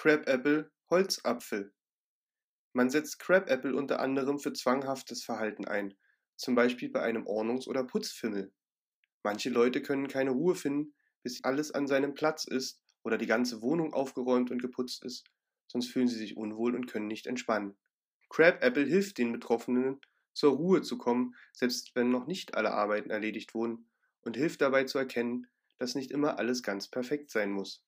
Crab Apple, Holzapfel. Man setzt Crab Apple unter anderem für zwanghaftes Verhalten ein, zum Beispiel bei einem Ordnungs- oder Putzfimmel. Manche Leute können keine Ruhe finden, bis alles an seinem Platz ist oder die ganze Wohnung aufgeräumt und geputzt ist, sonst fühlen sie sich unwohl und können nicht entspannen. Crab Apple hilft den Betroffenen, zur Ruhe zu kommen, selbst wenn noch nicht alle Arbeiten erledigt wurden, und hilft dabei zu erkennen, dass nicht immer alles ganz perfekt sein muss.